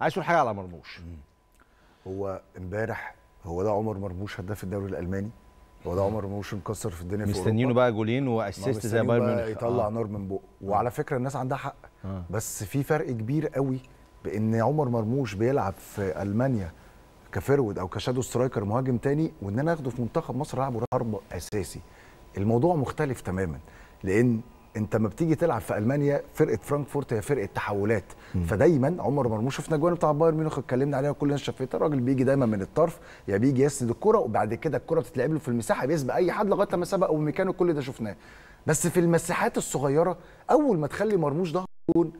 عايز تقول حاجه على مرموش هو امبارح هو ده عمر مرموش هداف الدوري الالماني هو ده عمر مرموش مكسر في الدنيا في مستنيينه بقى جولين واسيست زي بايرن ميونخ يطلع آه. نار من بقه آه. وعلى فكره الناس عندها حق آه. بس في فرق كبير قوي بان عمر مرموش بيلعب في المانيا كفيرود او كشادو سترايكر مهاجم تاني وان انا اخده في منتخب مصر العبه رهرب اساسي الموضوع مختلف تماما لان انت لما بتيجي تلعب في المانيا فرقه فرانكفورت هي فرقه تحولات فدايما عمر مرموش شفنا جوان بتاع بايرن ميونخ اتكلمنا عليها الناس شافتها الراجل بيجي دايما من الطرف يا بيجي يسند الكره وبعد كده الكره بتتلعب له في المساحه بيسبق اي حد لغايه لما سبق ومكانه كل ده شفناه بس في المساحات الصغيره اول ما تخلي مرموش ده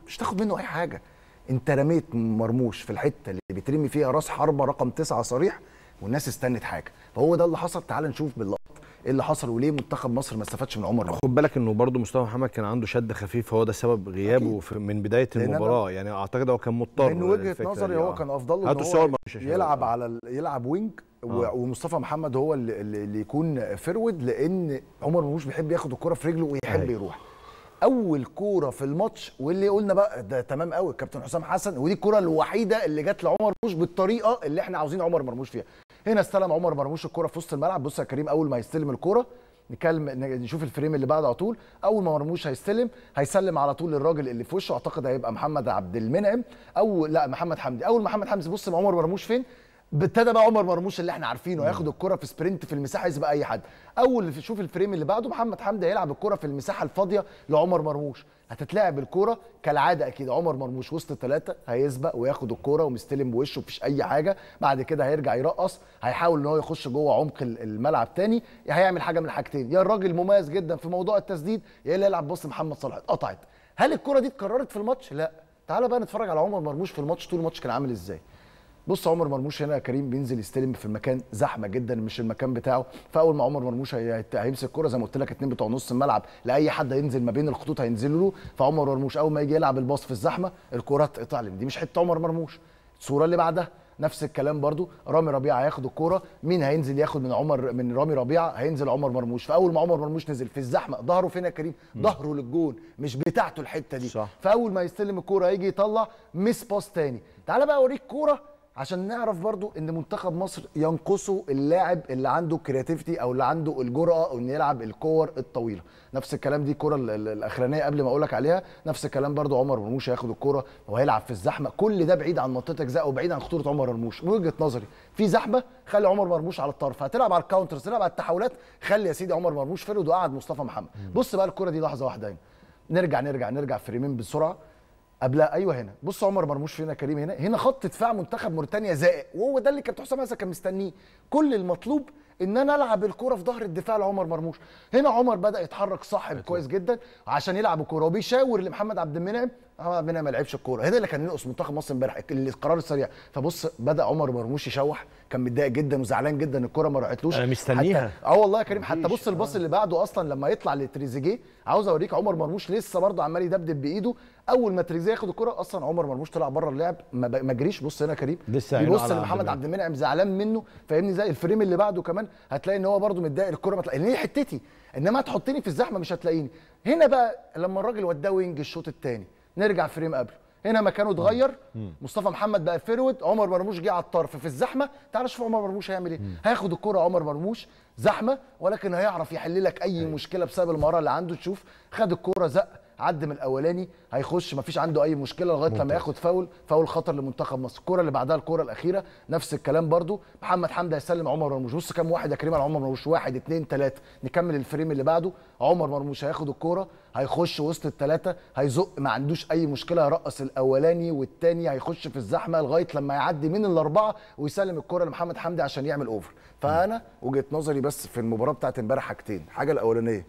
مش تاخد منه اي حاجه انت رميت مرموش في الحته اللي بترمي فيها راس حربه رقم تسعة صريح والناس استنت حاجه فهو ده اللي حصل تعال نشوف بال ايه اللي حصل وليه منتخب مصر ما استفادش من عمر مرموش خد بالك انه برضو مصطفى محمد كان عنده شد خفيف هو ده سبب غيابه أكيد. من بدايه المباراه يعني اعتقد هو كان مضطر من وجهه نظري هو كان افضل له هو يلعب على يلعب وينج آه. ومصطفى محمد هو اللي, اللي يكون فرود لان عمر مرموش بيحب ياخد الكره في رجله ويحب أيوة. يروح اول كوره في الماتش واللي قلنا بقى ده تمام قوي الكابتن حسام حسن ودي الكوره الوحيده اللي جت لعمر مرموش بالطريقه اللي احنا عاوزين عمر مرموش فيها هنا استلم عمر مرموش الكره في وسط الملعب بص يا كريم اول ما يستلم الكره نكلم نشوف الفريم اللي بعده على طول اول ما مرموش هيستلم هيسلم على طول للراجل اللي في وشه اعتقد هيبقى محمد عبد المنعم او لا محمد حمدي اول محمد حمدي بص عمر مرموش فين ابتدى بقى عمر مرموش اللي احنا عارفينه هياخد الكره في سبرنت في المساحه يسبق اي حد اول اللي تشوف الفريم اللي بعده محمد حمدي هيلعب الكره في المساحه الفاضيه لعمر مرموش هتتلعب الكوره كالعاده اكيد عمر مرموش وسط ثلاثه هيسبق وياخد الكوره ومستلم بوشه مفيش اي حاجه بعد كده هيرجع يرقص هيحاول ان هو يخش جوه عمق الملعب تاني هيعمل حاجه من حاجتين يا الراجل مميز جدا في موضوع التسديد يا اللي يلعب بص محمد صلاح اتقطعت هل الكوره دي اتكررت في الماتش لا تعالى بقى نتفرج على عمر مرموش في الماتش طول الماتش كان عامل ازاي بص عمر مرموش هنا يا كريم بينزل يستلم في المكان زحمه جدا مش المكان بتاعه فاول ما عمر مرموش هيمسك الكوره زي ما قلت لك اتنين بتوع نص الملعب لاي حد هينزل ما بين الخطوط هينزلوا له فعمر مرموش اول ما يجي يلعب الباص في الزحمه الكوره تقطع دي مش حته عمر مرموش الصوره اللي بعدها نفس الكلام برضو رامي ربيعه هياخد الكوره مين هينزل ياخد من عمر من رامي ربيعه هينزل عمر مرموش فاول ما عمر مرموش نزل في الزحمه ظهره فين يا كريم ظهره للجون مش بتاعته الحته دي صح. فاول ما يستلم الكوره هيجي يطلع مس باس تاني تعال بقى اوريك كوره عشان نعرف برضو ان منتخب مصر ينقصه اللاعب اللي عنده كرياتيفيتي او اللي عنده الجرأه انه يلعب الكور الطويله نفس الكلام دي الكره الاخرانيه قبل ما اقول لك عليها نفس الكلام برضو عمر مرموش هياخد الكره وهيلعب في الزحمه كل ده بعيد عن منطقه جزاء وبعيد عن خطوره عمر مرموش من وجهه نظري في زحمه خلي عمر مرموش على الطرف هتلعب على الكاونترز تلعب على التحولات خلي يا سيدي عمر مرموش فرد وقعد مصطفى محمد بص بقى الكره دي لحظه واحده هنا نرجع نرجع نرجع فريمين بسرعه قبلها ايوه هنا بص عمر مرموش فينا كريم هنا هنا خط دفاع منتخب موريتانيا زائق وهو ده اللي كابتن حسام كان مستنيه كل المطلوب ان انا العب الكوره في ظهر الدفاع لعمر مرموش هنا عمر بدا يتحرك صح كويس جدا عشان يلعب الكوره وبيشاور لمحمد عبد المنعم محمد عبد المنعم ما لعبش الكوره هنا اللي كان ينقص منتخب مصر امبارح القرار السريع فبص بدا عمر مرموش يشوح كان متضايق جدا وزعلان جدا الكوره ما راحتلوش انا مستنيها اه والله يا كريم حتى بص الباص آه. اللي بعده اصلا لما يطلع لتريزيجيه عاوز اوريك عمر مرموش لسه برضه عمال يدبدب بايده اول ما تريزيجيه ياخد الكوره اصلا عمر مرموش طلع بره اللعب ما جريش بص هنا كريم بيبص لمحمد عبد المنعم زعلان منه فاهمني زي الفريم اللي بعده كمان هتلاقي ان هو برده متضايق الكره ما لان هي حتتي انما تحطني في الزحمه مش هتلاقيني هنا بقى لما الراجل وداه وينج الشوط الثاني نرجع فريم قبله هنا مكانه اتغير مصطفى محمد بقى فيرود عمر مرموش جه على الطرف في الزحمه تعال شوف عمر مرموش هيعمل ايه هياخد الكره عمر مرموش زحمه ولكن هيعرف يحل لك اي أيوه. مشكله بسبب المهاره اللي عنده تشوف خد الكره زق عد من الاولاني هيخش ما فيش عنده اي مشكله لغايه ممتاز. لما ياخد فاول فاول خطر لمنتخب مصر الكره اللي بعدها الكره الاخيره نفس الكلام برده محمد حمدي هيسلم عمر مرموش بص كام واحد يا كريم على عمر مرموش واحد اثنين ثلاثه نكمل الفريم اللي بعده عمر مرموش هياخد الكره هيخش وسط الثلاثه هيزق ما عندوش اي مشكله هيرقص الاولاني والثاني هيخش في الزحمه لغايه لما يعدي من الاربعه ويسلم الكره لمحمد حمدي عشان يعمل اوفر فانا وجهه نظري بس في المباراه بتاعت امبارح حاجتين الحاجه الاولانيه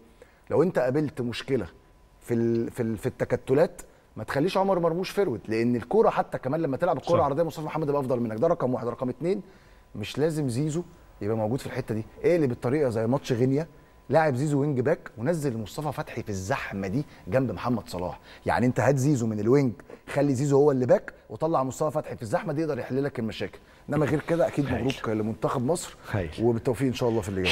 لو انت قابلت مشكله في في في التكتلات ما تخليش عمر مرموش فرود لان الكوره حتى كمان لما تلعب الكوره العرضيه مصطفى محمد يبقى افضل منك ده رقم واحد رقم اثنين مش لازم زيزو يبقى موجود في الحته دي اقلب الطريقه بالطريقه زي ماتش غينيا لاعب زيزو وينج باك ونزل مصطفى فتحي في الزحمه دي جنب محمد صلاح يعني انت هات زيزو من الوينج خلي زيزو هو اللي باك وطلع مصطفى فتحي في الزحمه دي يقدر يحل لك المشاكل انما غير كده اكيد مبروك لمنتخب مصر وبالتوفيق ان شاء الله في اللي جاي